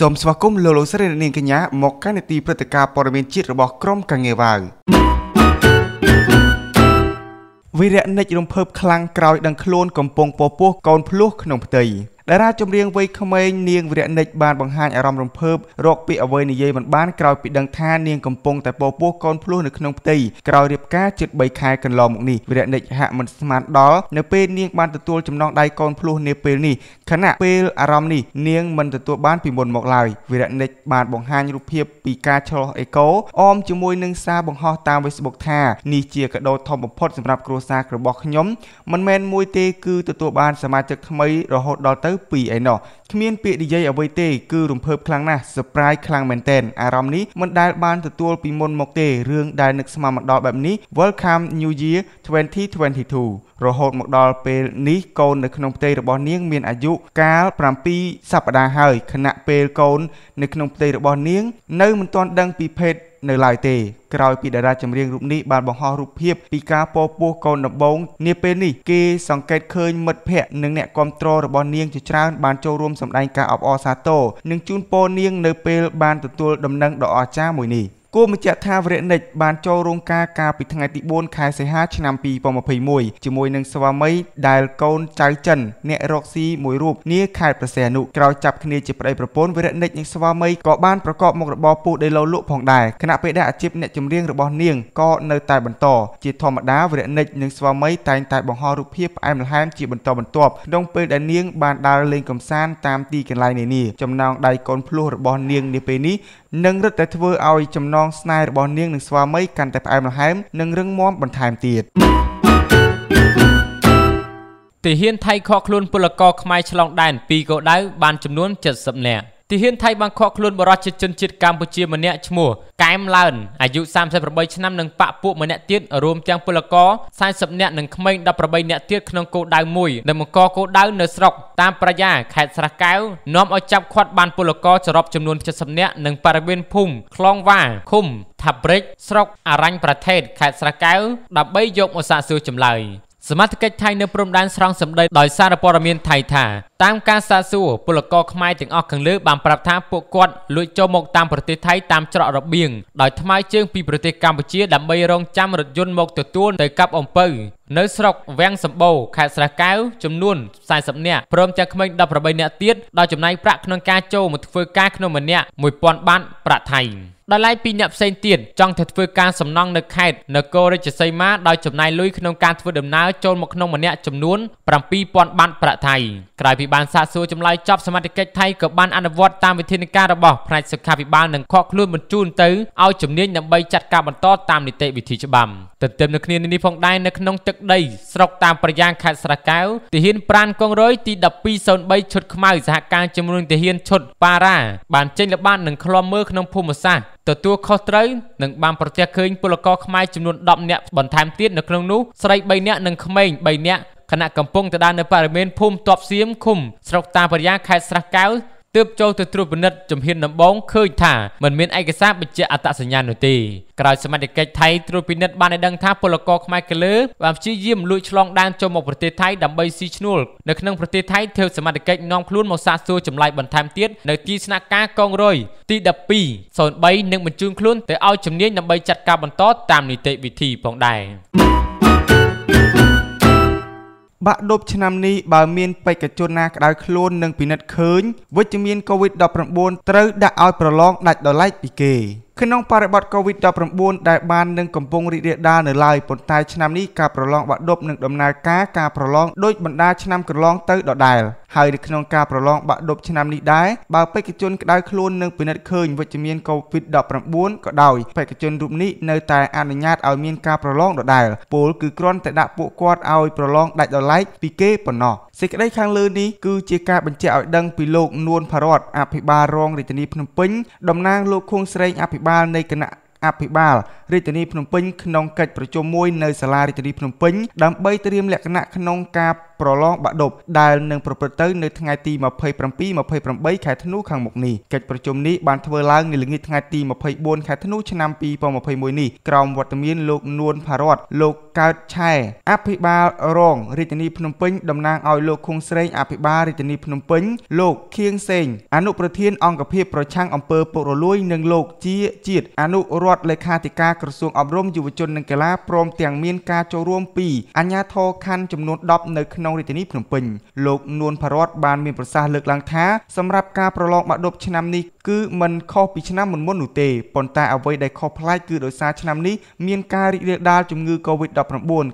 សូមស្វាគមន៍លោកលោកស្រីនាងកញ្ញាមកកាន់នីតិព្រឹត្តិការណ៍ព័ត៌មានជាតិរបស់ក្រុមកាងាវ៉ាវវីរៈនិចរំភើបខ្លាំងក្រោយដឹង ខ្លួនកំពុងពពោះកូនភ្លោះក្នុងផ្ទៃតារាចម្រៀងវ័យក្មេងនាងវិរៈនិចបានបង្ហាញអារម្មណ៍រំភើបរកពាក្យអ្វីនិយាយមិនបានក្រោយពីដឹងថានាងកំពុងតែពោពោះកូនភ្លោះនៅក្នុងផ្ទៃក្រោយរៀបការជិត3ខែកន្លងមកនេះវិរៈនិចហាក់មិនស្មានដល់នៅពេលនាងបានទទួលចំណងដៃកូនភ្លោះនាពេលនេះខណៈពេលអារម្មណ៍នេះនាងមិនទទួលបានពីមុនមកឡើយវិរៈនិចបានបង្ហាញរូបភាពពីការឆ្លោះអេកូអមជាមួយនឹងសារបង្ហោះតាម Facebook ថានេះជាកាដូធំបំផុតសម្រាប់គ្រួសាររបស់ខ្ញុំមិនមែនមួយទេគឺទទួលបានសមាជិកថ្មីរហូតដល់ទៅពីឯណោះគ្មានពាក្យនិយាយអ្វីទេគឺរំភើបខ្លាំងណាស់ surprise ខ្លាំងមែនទែនអារម្មណ៍នេះមិនដែលបានទទួល ពីមុនមកទេរឿងដែលនឹកស្មានមកដល់បែបនេះ Welcome New Year 2022រហូតមកដល់ពេលនេះកូននៅក្នុងផ្ទៃរបស់នាង មានអាយុកាល7សប្តាហ៍ហើយខណៈពេលកូននៅក្នុងផ្ទៃរបស់នាង នៅមិនទាន់ដឹងពីភេទនៅឡើយទេក្រោយពីតារាចម្រៀងរូបនេះបានបង្ហោះរូបភាពពីការពពោះកូនដំបងនាពេលនេះគេសង្កេតឃើញមិត្តភ័ក្តិនិងអ្នកគាំទ្ររបស់នាងជាច្រើនបានចូលរួមសម្ដែងការអបអរសាទរនិងជូនពរនាងនៅពេលបានទទួលដំណឹងដ៏អស្ចារ្យមួយនេះគួរបញ្ជាក់ថាវរនិច បានចូលរោងការកាលពីថ្ងៃទី4ខែសីហាឆ្នាំ2021ជាមួយនឹងស្វាមីដែលកូនចៅចិនអ្នករកស៊ីមួយរូបនាខេត្តប្រសែនុក្រោយចាប់គ្នាជាប្តីប្រពន្ធវរនិចនិងស្វាមីក៏បានប្រកបមុខរបរពូដីឡូវលក់ផងដែរខណៈពេលដែលអាជីពអ្នកចម្រៀងរបស់នាងក៏នៅតែបន្តជាធម្មតាវរនិចនិងស្វាមីតែងតែបង្ហោះរូបភាពផ្អែមល្ហែមជាបន្តបន្ទាប់ក្នុងពេលដែលនាង បានដើរលេងកំសាន្តតាមទីកន្លែងនានាចំណងដៃកូនភ្លោះរបស់នាងនាពេលនេះនិងរឹតតែធ្វើឲ្យចំណងស្នេហ៍របស់នាងនិងស្វាមីកាន់តែផ្អែមល្ហែមនិងរឹងមាំបន្ថែមទៀតទាហានថៃខកខ្លួនពលករខ្មែរឆ្លងដែនពីកោដៅបាន ចំនួន70នាក់ទាហានថៃបានខកខ្លួនបរិយាជនជាតិកម្ពុជាមួយនាក់ឈ្មោះកែមឡានអាយុ38ឆ្នាំនិងប៉ពួកម្នាក់ទៀតរួមទាំងពលករ40នាក់និងក្មេង18នាក់ទៀតក្នុងគោលដៅមួយនៅមកគោលដៅនៅស្រុកតាមប្រយ៉ាខេត្តស្រះកែវនាំឲ្យចាប់ឃាត់បានពលករចរប់ចំនួន70នាក់និងបរិវេណភូមិខ្លងវ៉ាឃុំថាប្រិចស្រុកអរញ្ញប្រទេសខេត្តស្រះកែវដើម្បីយកមកសាកសួរចម្លើយសមាជិកថៃនៅព្រំដែនស្រង់សម្ដីដោយសារព័ត៌មានថៃថាតាមការសាកសួរពលករខ្មែរទាំងអស់ខាងលើបានប្រាប់ថាពួកគាត់លួចចូលមកតាមប្រទេសថៃតាមច្រករបៀងដោយថ្មើរជើងពីប្រទេសកម្ពុជាដើម្បីរងចាំរថយន្តមកទទួលទៅកັບអំពៅនៅស្រុកវាំងសម្បូរខេត្តស្រះកែវចំនួន40នាក់ព្រមទាំងក្មេង18នាក់ទៀតដោយចំណាយប្រាក់ក្នុងការចូលមកធ្វើការក្នុងម្នាក់1000បាតប្រាក់ថៃដោយឡែកពីអ្នកផ្សេងទៀតចង់តែធ្វើការសំណង់នៅខេត្តនគររាជសីមាដោយចំណាយលុយក្នុងការធ្វើដំណើរចូលមកក្នុងម្នាក់ចំនួន7000បាតប្រាក់ថៃក្រៅពីបានសាកសួរចម្លើយចប់សមាជិកថៃក៏បានអនុវត្តតាមវិធានការរបស់ផ្នែកសុខាភិបាលនិងខកខ្លួនបញ្ជូនទៅឲ្យជំនាញដើម្បីចាត់ការបន្តតាមនីតិវិធីច្បាប់ទន្ទឹមនឹងគ្នានេះផងដែរនៅក្នុងទឹកដីស្រុកតាមប្រយ៉ាងខេត្តស្រះកែវទាហានប្រាន កងរយទី1203ឈុតខ្មៅសហការជាមួយនឹងទាហានឈុតប៉ារ៉ាបានចេញល្បាតនិងឃ្លាំមើលក្នុងភូមិសាស្ត្រទទួលខុសត្រូវនិងបានប្រទះឃើញពលករខ្មែរចំនួន10នាក់បន្ថែមទៀតនៅក្នុងនោះស្រី3នាក់និងក្មេង3នាក់គណៈកំពុងទៅដើរនៅបរិវេណភូមិតបសៀមឃុំស្រុកតាបរិយាខេត្តស្រះកែវទើបចូលទៅត្រួតពិនិត្យជំហានដំបូងឃើញថាមិនមានឯកសារបញ្ជាក់អត្តសញ្ញាណនោះទេក្រោយសមាជិកថៃត្រួតពិនិត្យបានឲ្យដឹងថាពលករខ្មែរកលើបានព្យាយាមលួចឆ្លងដែនចូលមកប្រទេសថៃដើម្បីស៊ីឈ្នួលនៅក្នុងប្រទេសថៃធ្វើសមាជិកនាំខ្លួនមកសាកសួរចម្លើយបន្ថែមទៀតនៅទីស្នាក់ការកងរយទី12 03និងបញ្ជូនខ្លួនទៅឲ្យជំនាញដើម្បីចាត់ការបន្តតាមនីតិវិធីផងដែរបាក់ដប់ឆ្នាំនេះបើមានបេក្ខជនណាក្តៅខ្លួននិងពិនិត្យឃើញវិជ្ជមាន COVID-19 ត្រូវដាក់ឲ្យប្រឡងដាច់ដោយឡែកពីគេ។ក្នុងបរិបទ COVID-19 ដែលបាននឹងកំពុងរីករាលដាលនៅឡើយប៉ុន្តែឆ្នាំនេះការប្រឡងបាក់ឌុបនឹងដំណើរការការប្រឡងដូចបណ្ដាឆ្នាំកន្លងទៅដដែលហើយនៅក្នុងការប្រឡងបាក់ឌុបឆ្នាំនេះដែរបើបេក្ខជនក្តៅខ្លួននឹងពិនិត្យឃើញវិជ្ជមាន COVID-19 ក៏ដោយបេក្ខជនរូបនេះនៅតែអនុញ្ញាតឲ្យមានការប្រឡងដដែលពលគឺគ្រាន់តែដាក់ពួកគាត់ឲ្យប្រឡងដាច់ដោយឡែកពីគេប៉ុណ្ណោះសេចក្តីខាងលើនេះគឺជាការបញ្ជាក់ឲ្យដឹងពីលោកនួនផារ៉តអភិបាលរងរាជធានីភ្នំពេញតំណាងលោកខួងស្រេងអភិបាលនៃគណៈអភិបាលរាជធានីភ្នំពេញក្នុងកិច្ចប្រជុំមួយនៅសាលារាជធានីភ្នំពេញដើម្បីត្រៀមលក្ខណៈក្នុងការប្រឡងបាក់ឌុបដែលនឹងប្រព្រឹត្តទៅនៅថ្ងៃទី27 28ខែធ្នូខាងមុខនេះកិច្ចប្រជុំនេះបានធ្វើឡើងនៅល្ងាចថ្ងៃទី24ខែធ្នូឆ្នាំ2021នេះក្រោមវត្តមានលោកនួនផារ៉តលោកកើតឆែអភិបាលរងរាជធានីភ្នំពេញតំណាងឲ្យលោកខុងស្រេងអភិបាលរាជធានីភ្នំពេញលោកខៀងសេងអនុប្រធាន អង្គភាពប្រឆាំងអំពើពុករលួយនិងលោកជាជាតិអនុរដ្ឋលេខាធិការក្រសួងអប់រំយុវជននិងកីឡាព្រមទាំងមានការចូលរួមពីអាជ្ញាធរខណ្ឌចំនួន10នៅក្នុងក្នុងរាជធានីភ្នំពេញលោកនួនផារ៉តបានមានប្រសាសន៍លើកឡើងថាសម្រាប់ការប្រឡងបាក់ឌុបឆ្នាំនេះគឺមិនខុសពីឆ្នាំមុនៗនោះទេប៉ុន្តែអ្វីដែលខុសប្លែកគឺដោយសារឆ្នាំនេះមានការរីករាលដាលជំងឺ Covid-19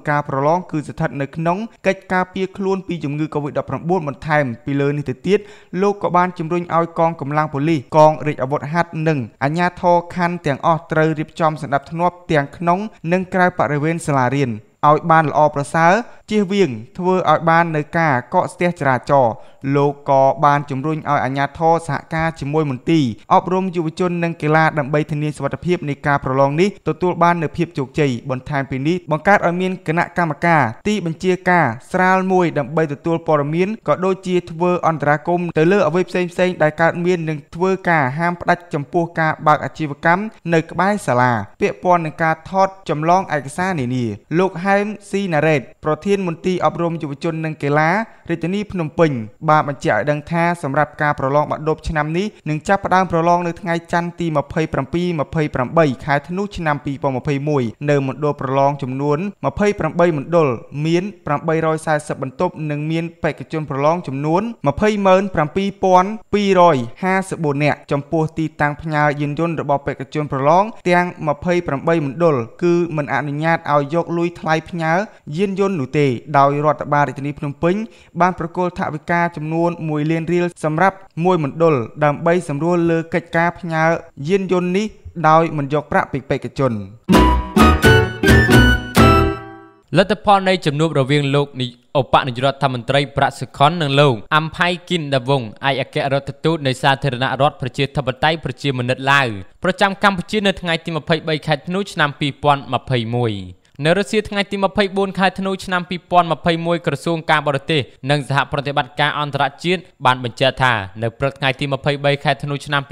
ការប្រឡងគឺស្ថិតនៅក្នុងកិច្ចការពារខ្លួនពីជំងឺ Covid-19 បន្ថែមពីលើនេះទៅទៀតលោកក៏បានជំរុញឲ្យកងកម្លាំងប៉ូលីសកងរាជអាវុធហត្ថនិងអាជ្ញាធរខណ្ឌទាំងអស់ត្រូវរៀបចំសម្ដាប់ធ្នាប់ទាំងក្នុង និងក្រៅបរិវេណសាលារៀនឲ្យបានល្អប្រសើរជៀសវាងធ្វើឲ្យបាននៅការកកស្ទះចរាចរណ៍លោកក៏បានជំរុញឲ្យអាជ្ញាធរសហការជាមួយមន្ទីរអប់រំយុវជននិងកីឡាដើម្បីធានាសុវត្ថិភាពនៃការប្រឡងនេះទទួលបាននូវភាពជោគជ័យបន្ថែមពីនេះបង្កើតឲ្យមានគណៈកម្មការទីបញ្ជាការស្រាលមួយដើម្បីទទួលព័ត៌មានក៏ដូចជា ធ្វើអន្តរាគមន៍ទៅលើអ្វីផ្សេងៗដែលកើតមាននិងធ្វើការហាមផ្ដាច់ចំពោះការបើកអាជីវកម្មនៅក្បែរសាលាពាក់ព័ន្ធនឹងការថតចម្លងឯកសារនានាលោកហែមស៊ីណារ៉េតប្រធានមន្ទីរអប់រំយុវជននិងកីឡារាជធានីភ្នំពេញ បានបញ្ជាក់ឲ្យដឹងថាសម្រាប់ការប្រឡងបាក់ឌុបឆ្នាំនេះនឹងចាប់ផ្ដើមប្រឡងនៅថ្ងៃច័ន្ទទី27 28ខែធ្នូឆ្នាំ2021នៅមណ្ឌលប្រឡងចំនួន28មណ្ឌលមាន840បន្ទប់និងមានបេក្ខជនប្រឡងចំនួន207,254នាក់ចំពោះទីតាំងផ្ញើយានយន្តរបស់បេក្ខជនប្រឡងទាំង28មណ្ឌលគឺមិនអនុញ្ញាតឲ្យយកលុយថ្លៃផ្ញើយានយន្តនោះទេដោយរដ្ឋបាលរាជធានីភ្នំពេញបានប្រគល់ថវិកាចំនួន1លានរៀលសម្រាប់មួយមណ្ឌលដើម្បីសម្រួលលើកិច្ចការផ្ញើយានយន្តនេះ ដោយមិនយកប្រាក់ពីបេក្ខជនលទ្ធផលនៃជំនួបរវាងលោកនាយឧបនាយករដ្ឋមន្ត្រីប្រាក់សុខុននិងលោកអំផៃគិនដាវងឯកអគ្គរដ្ឋទូតនៃសាធារណរដ្ឋប្រជាធិបតេយ្យប្រជាមានិតឡាវប្រចាំកម្ពុជានៅថ្ងៃទី23ខែធ្នូឆ្នាំ2021នៅរសៀលថ្ងៃទី24ខែធ្នូឆ្នាំ2021ក្រសួងការបរទេសនិងសហប្រតិបត្តិការអន្តរជាតិបានបញ្ជាក់ថានៅព្រឹកថ្ងៃទី23ខែធ្នូឆ្នាំ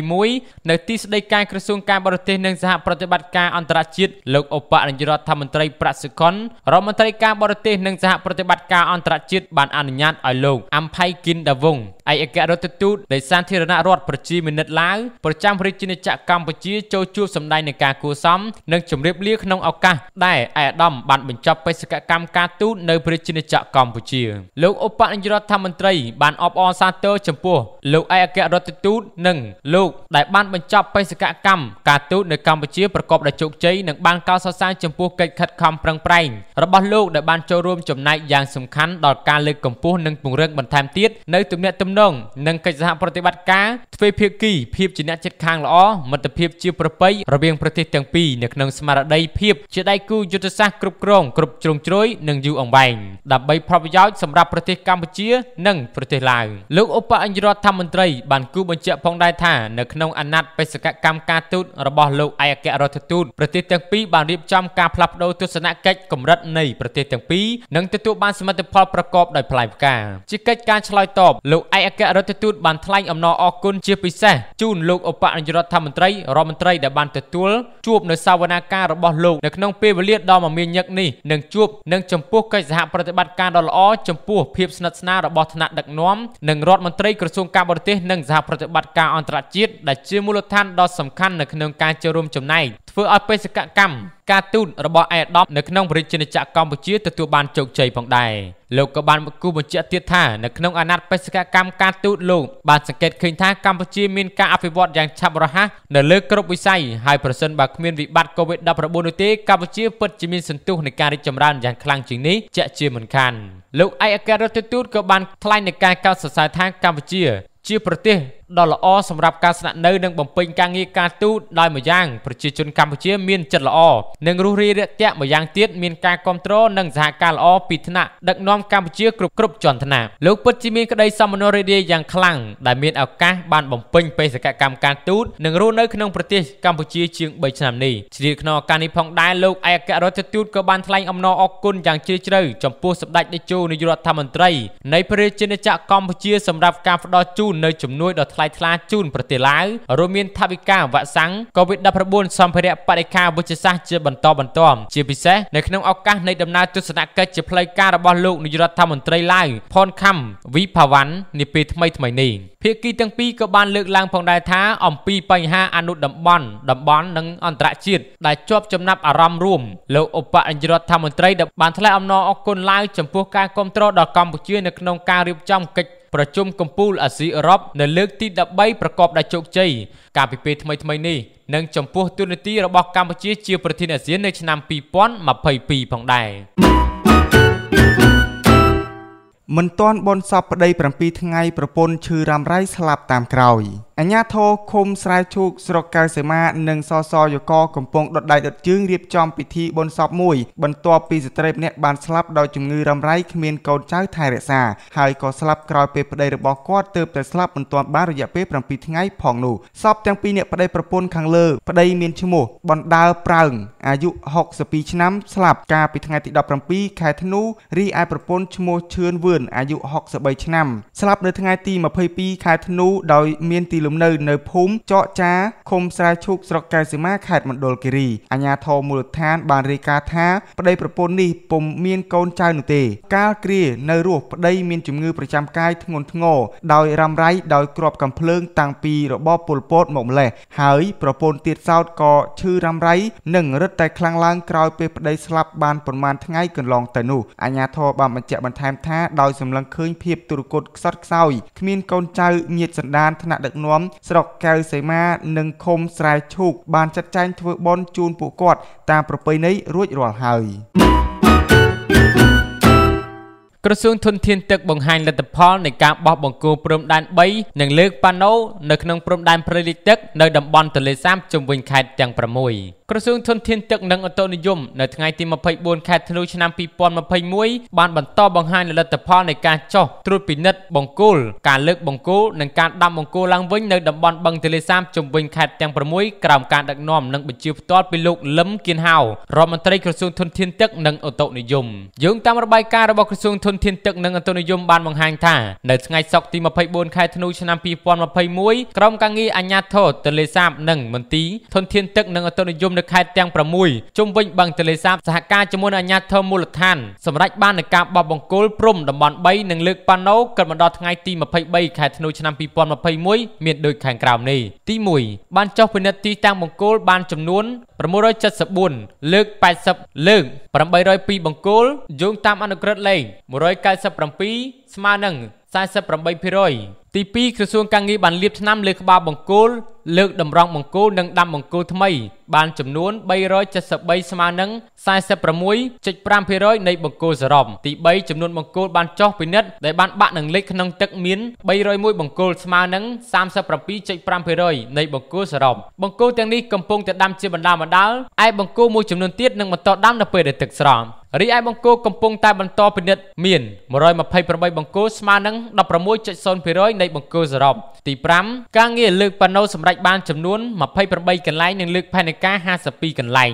2021នៅទីស្តីការក្រសួងការបរទេសនិងសហប្រតិបត្តិការអន្តរជាតិលោកឧបនាយករដ្ឋមន្ត្រីប្រាក់សុខុនរដ្ឋមន្ត្រីការបរទេសនិងសហប្រតិបត្តិការអន្តរជាតិបានអនុញ្ញាតឲ្យលោកអំផៃគិនដាវងឯកអគ្គរដ្ឋទូតនៃសាធារណរដ្ឋប្រជាមានិតឡាវប្រចាំរាជាណាចក្រកម្ពុជា ចូលជួបសម្ដែងនៃការគួសមនិងជម្រាបលាក្នុងឱកាសដែរឯអាដាមបានបញ្ចប់បេសកកម្មការទូតនៅព្រះរាជាណាចក្រកម្ពុជា លោកឧបនាយករដ្ឋមន្ត្រីបានអបអរសាទរចំពោះលោកឯកអគ្គរដ្ឋទូតនិងលោកដែលបានបញ្ចប់បេសកកម្មការទូតនៅកម្ពុជាប្រកបដោយជោគជ័យនិងបានកោតសរសើរចំពោះកិច្ចខិតខំប្រឹងប្រែងរបស់លោកដែលបានចូលរួមចំណែកយ៉ាងសំខាន់ដល់ការលើកកម្ពស់និងពង្រឹងបន្ថែមទៀតនៅទំនាក់ទំនងនិងកិច្ចសហប្រតិបត្តិការទ្វេភាគីភាពជាអ្នកជិតខាងល្អមិត្តភាពជាប្រពៃរវាងប្រទេសទាំងពីរនៅក្នុងស្មារតីភាពជាដៃគូយុទ្ធសាស្ត្រគ្រប់គ្រងគ្រប់ជ្រុងជ្រោយនិងយូរអង្វែងដើម្បីផលប្រយោជន៍សម្រាប់ប្រទេសកម្ពុជានិងប្រទេសឡាវលោកឧបអញ្ញរដ្ឋមន្ត្រីបានគូបញ្ជាក់ផងដែរថានៅក្នុងអាណត្តិបេសកកម្មការទូតរបស់លោកឯកអគ្គរដ្ឋទូតប្រទេសទាំងពីរបានរៀបចំការផ្លាស់ប្តូរទស្សនកិច្ចកម្រិតនៃប្រទេសទាំងពីរនិងទទួលបានសមិទ្ធផលប្រកបដោយផ្លែផ្កា ជាកិច្ចការឆ្លើយតបលោកឯកអគ្គរដ្ឋទូតបានថ្លែងអំណរអគុណជាពិសេសជូនលោកឧបអញ្ញរដ្ឋមន្ត្រីរដ្ឋមន្ត្រីដែលបានទទួលជួបនៅសាវនាការរបស់លោក នៅក្នុងពេលពេលវេលាដ៏មមាញឹកនេះនឹងជួបនឹងចំពោះកិច្ចសហប្រតិបត្តិការដ៏ល្អចំពោះភាពស្និទ្ធស្នាលរបស់ថ្នាក់ដឹកនាំនិងរដ្ឋមន្ត្រីក្រសួងការបរទេសនិងសហប្រតិបត្តិការអន្តរជាតិដែលជាមូលដ្ឋានដ៏សំខាន់នៅក្នុងការចូលរួមចំណែកធ្វើឲ្យបេសកកម្មការទូតរបស់អេដាមនៅក្នុងប្រជាជាតិកម្ពុជាទទួលបានជោគជ័យផងដែរ។លោកក៏បានគូបញ្ជាក់ទៀតថានៅក្នុងអាណត្តិបេសកកម្មការទូតលោកបានសង្កេតឃើញថាកម្ពុជាមាន ការអភិវឌ្ឍយ៉ាងឆាប់រហ័សនៅលើគ្រប់វិស័យហើយប្រសិនបើគ្មានវិបត្តិ COVID-19 នោះទេកម្ពុជាពិតជាមានសន្ទុះនៃការរីកចម្រើនយ៉ាងខ្លាំងជាងនេះជាក់ជាមិនខានលោកឯកអគ្គរដ្ឋទូតក៏បានថ្លែងនៅការកោតសរសើរថាកម្ពុជា ជាប្រទេសដ៏ល្អសម្រាប់ការស្នាក់នៅនិងបំពេញការងារការទូតដោយមួយយ៉ាងប្រជាជនកម្ពុជាមានចិត្តល្អនិងរស់រាយរាក់ទាក់មួយយ៉ាងទៀតមានការគ្រប់គ្រងនិងសហការល្អពីថ្នាក់ដឹកនាំកម្ពុជាគ្រប់គ្រប់ជាន់ថ្នាក់លោកពិតជាមានក្តីសមនោរីករាយយ៉ាងខ្លាំងដែលមានឱកាសបានបំពេញបេសកកម្មការទូតនិងរស់នៅក្នុងប្រទេសកម្ពុជាជាង3ឆ្នាំនេះជ្រាលក្នុងឱកាសនេះផងដែរលោកឯកអគ្គរដ្ឋទូតក៏បានថ្លែងអំណរអគុណយ៉ាងជ្រាលជ្រៅចំពោះសម្ដេចតេជោនាយករដ្ឋមន្ត្រីនៃព្រះរាជាណាចក្រកម្ពុជាសម្រាប់ការផ្តល់ជូននៅជំនួយដ៏ថ្លៃថ្លៃថ្លាជូនប្រទេសឡាវរួមមានថវិកាវ៉ាក់សាំង COVID-19 សម្ភារៈបរិការវិជ្ជសាស្ត្រជាបន្តបន្ទាប់ជាពិសេសនៅក្នុងឱកាសនៃដំណើរទស្សនកិច្ចជាផ្លូវការរបស់លោកនាយរដ្ឋមន្ត្រីឡាវផនខាំវីផាវ៉ាន់នាពេលថ្មីថ្មីនេះភាគីទាំងពីរក៏បានលើកឡើង ផងដែរថាអំពីបញ្ហាអនុតំបន់តំបន់និងអន្តរជាតិដែលជាប់ចំណាប់អារម្មណ៍រួមលោកឧបនាយករដ្ឋមន្ត្រីបានថ្លែងអំណរអគុណឡាវចំពោះការគាំទ្រដល់កម្ពុជានៅក្នុងការរៀបចំកិច្ចប្រជុំកំពូលអាស៊ីអឺរ៉ុបនៅលើកទី13ប្រកបដោយជោគជ័យកាលពីពេលថ្មីៗនេះនិងចំពោះទូនាទីរបស់កម្ពុជាជាប្រធានអាស៊ាននៅឆ្នាំ2022ផងដែរមិនទាន់បនសពប្តី7ថ្ងៃប្រពន្ធឈឺរ៉ាំរ៉ៃស្លាប់តាមក្រោយអាញាធរឃុំស្រែឈូកស្រុកកៅសីមានិងសសរយកកំពុងដុតដៃដុតជើងរៀបចំពិធីបុណ្យសពមួយ បន្ទាប់ពីស្ត្រីម្នាក់បានស្លាប់ដោយជំងឺរ៉ាំរ៉ៃគ្មានកូនចៅថែរក្សាហើយក៏ស្លាប់ក្រោយពេលប្តីរបស់គាត់ទើបតែស្លាប់មិនទាន់បានរយៈពេល7ថ្ងៃផងនោះសពទាំងពីរអ្នកប្តីប្រពន្ធខាងលើប្តីមានឈ្មោះបណ្ដាលប្រើងអាយុ62ឆ្នាំស្លាប់កាលពីថ្ងៃទី17ខែធ្នូរីឯប្រពន្ធឈ្មោះឈឿនវឿនអាយុ63ឆ្នាំស្លាប់នៅថ្ងៃទី22ខែធ្នូដោយមានទីលមនៅនៅភូមិចកចាឃុំស្រែឈូកស្រុកកែវសីមាខេត្តមណ្ឌលគិរីអាជ្ញាធរមូលដ្ឋានបានរាយការណ៍ថា ប្តីប្រពន្ធនេះពុំមានកូនចៅនោះទេ កាលគ្រានៅរស់ប្តីមានជំងឺប្រចាំកាយធ្ងន់ធ្ងរដោយរ៉ាំរ៉ៃដោយគ្រាប់កំភ្លើងតាំងពីរបបពលពតមកម្លេះហើយប្រពន្ធទៀតសោតក៏ឈឺរ៉ាំរ៉ៃនិងរឹតតែខ្លាំងឡើងក្រោយពេលប្តីស្លាប់បានប្រមាណថ្ងៃកន្លងទៅនោះអាជ្ញាធរបានបញ្ជាក់បន្ថែមថាដោយសម្លឹងឃើញភាពទុរគតខ្សត់ខ្សោយគ្មានកូនចៅញាតសន្តានថ្នាក់ដឹកនាំមស្រុកកៅសីមានិងឃុំស្រែឈូកបានចាត់ចែងធ្វើបុណ្យជូនពួកគាត់តាមប្រពៃណីរួចរាល់ហើយក្រសួងធនធានទឹកបង្ហាញលទ្ធផលនៃការបោះបង្គោលព្រំដែន3និងលើកប៉ាណូនៅក្នុងព្រំដែនព្រៃលិចទឹកនៅតំបន់ទន្លេសាបជុំវិញខេត្តទាំង6ក្រសួងធនធានទឹកនិងអូតូនិយមនៅថ្ងៃទី24ខែធ្នូឆ្នាំ2021បានបន្តបង្ហាញលទ្ធផលនៃការចោះត្រួតពិនិត្យបង្គោលការលើកបង្គោលនិងការដាំបង្គោលឡើងវិញនៅតំបន់បឹងទន្លេសាបជុំវិញខេត្តទាំង6ក្រោមការដឹកនាំនិងបញ្ជាផ្ទាល់ពីលោកលឹមគៀនហៅរដ្ឋមន្ត្រីក្រសួងធនធានទឹកនិងអូតូនិយមយោងតាមរបាយការណ៍របស់ក្រសួងធនធានទឹកនិងអូតូនិយមបានបង្ហាញថានៅថ្ងៃសុក្រទី24ខែធ្នូឆ្នាំ2021ក្រុមការងារអាជ្ញាធរទន្លេសាបនិងមន្ទីរធនធានទឹកនិងអូតូនិយមនៅខេត្តទាំង6ជុំវិញបឹងទន្លេសាបសហការជាមួយអាជ្ញាធរមូលដ្ឋានសម្រាប់បាននឹងការបបបង្គោលព្រំតំបន់3និងលើកប៉ាណូកិត្តិមកដល់ថ្ងៃទី23ខែធ្នូឆ្នាំ2021មានដូចខាងក្រោមនេះទី1បានចុះពិនិត្យទីតាំងបង្គោលបានចំនួន674លើក80លើក802បង្គោលយោងតាមអនុក្រឹត្យលេខ197ស្មើនឹង48%ទី2ក្រសួងកាងារបានលាបថ្នាំលើក្បាលបង្គោលលើកតម្រង់បង្គោលនិងដាំបង្គោលថ្មី បានចំនួន373ស្មើនឹង46.5%នៃបង្គោលសរុបទី3ចំនួនបង្គោលបានចុះពិនិត្យដែលបានបាក់នឹងលេខក្នុងទឹកមាន301បង្គោលស្មើនឹង37.5%នៃបង្គោលសរុបបង្គោលទាំងនេះកំពុងតែដាំជាបណ្ដាបណ្ដាលឯបង្គោលមួយចំនួនទៀតនឹងបន្តដាំនៅពេលដែលទឹកស្រោមរីឯបង្គោលកំពុងតែបន្តពិនិត្យមាន128បង្គោលស្មើនឹង16.0%នៃបង្គោលសរុបទី5ការងារលើកប៉ាណូសម្រេចបានចំនួន28កន្លែងនិងលើកផែនការ52កន្លែង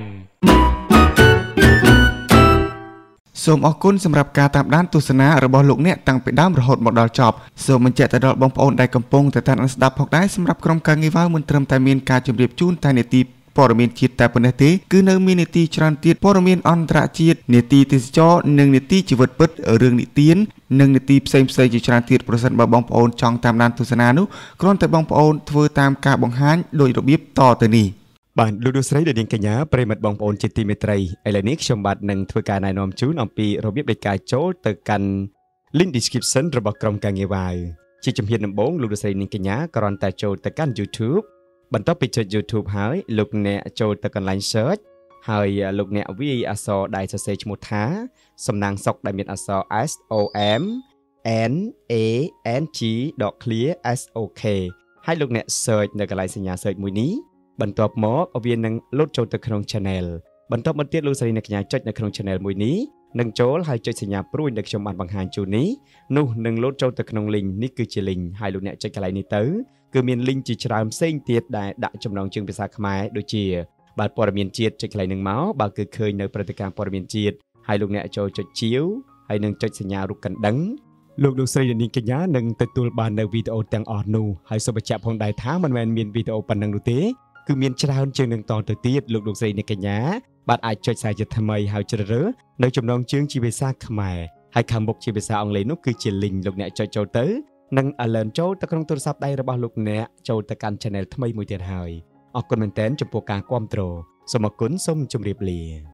សូមអរគុណសម្រាប់ការតាមដានទស្សនារបស់លោកអ្នកតាំងពីដើមរហូតមកដល់ចប់សូមបញ្ជាក់ទៅដល់បងប្អូនដែលកំពុងតែតាមស្ដាប់ផងដែរសម្រាប់ក្រុមការងារវ៉ាវមិនត្រឹមតែមានការជម្រាបជូនតែនេតិព័ត៌មានជាតិតែប៉ុណ្ណេះទេគឺនៅមាននីតិច្រើនទៀតព័ត៌មានអន្តរជាតិនីតិទេសចរនិងនីតិជីវិតពិតរឿងនិទាននិងនីតិផ្សេងផ្សេងជាច្រើនទៀតប្រសិនបើបងប្អូនចង់តាមដានទស្សនានោះគ្រាន់តែបងប្អូនធ្វើតាមការបង្ហាញដោយរបៀបតទៅនេះបាទលោកលោកស្រីលោកនាងកញ្ញាប្រិមិត្តបងប្អូនជាទីមេត្រីឥឡូវនេះខ្ញុំបាទនឹងធ្វើការណែនាំជូនអំពីរបៀបនៃការចូលទៅកាន់ link description របស់ក្រុមការងារវាយជាជំហានដំបូងលោកលោកស្រីនាងកញ្ញាគ្រាន់តែចូលទៅកាន់ YouTube បន្ទាប់ពីចុច YouTube ហើយលោកអ្នកចូលទៅកន្លែង search ហើយលោកអ្នកវាយអក្សរដែលសរសេរឈ្មោះថាសំណាងសុកដែលមានអក្សរ S O M N A N G .clear S O K ហើយលោកអ្នក search នៅកន្លែងសញ្ញា search មួយនេះបន្ទាប់មកវានឹងលោតចូលទៅក្នុង channel បន្ទាប់មកទៀតលោកស្រីអ្នកកញ្ញាចុចនៅក្នុង channel មួយនេះនឹងចូលហើយចុចសញ្ញាព្រួយដែលខ្ញុំបានបង្ហាញជូននេះនោះនឹងលោតចូលទៅក្នុង link នេះគឺជា link ហើយលោកអ្នកចុចកន្លែងនេះទៅគឺមាន link ជាច្រើនផ្សេងទៀតដែលដាក់ចំណងជើងភាសាខ្មែរដូចជាបាទព័ត៌មានជាតិចុចកន្លែងនឹងមកបាទគឺឃើញនៅព្រឹត្តិការណ៍ព័ត៌មានជាតិហើយលោកអ្នកចូលចុចជាវហើយនឹងចុចសញ្ញារូបកណ្ដឹងលោកលោកស្រីនាងកញ្ញានឹងទទួលបាននៅវីដេអូទាំងអស់នោះហើយសូមបញ្ជាក់ផងដែរថាមិនមែនមានវីដេអូប៉ុណ្ណឹងនោះទេគឺមានច្រើនជាងនឹងតទៅទៀតលោកលោកស្រីនាងកញ្ញាបាទអាចចុចខ្សែជាថ្មីហើយជ្រើសរើសនៅចំណងជើងជាភាសាខ្មែរហើយខាងមុខជាភាសាអង់គ្លេសនោះគឺជា link លោកអ្នកចុចចូលទៅនិងឥឡូវចូលទៅក្នុងទូរស័ព្ទដៃរបស់លោកអ្នកចូលទៅកាន់ channel ថ្មីមួយទៀតហើយអរគុណមែនទែនចំពោះការគ្រប់គ្រងសូមអរគុណសូមជម្រាបលា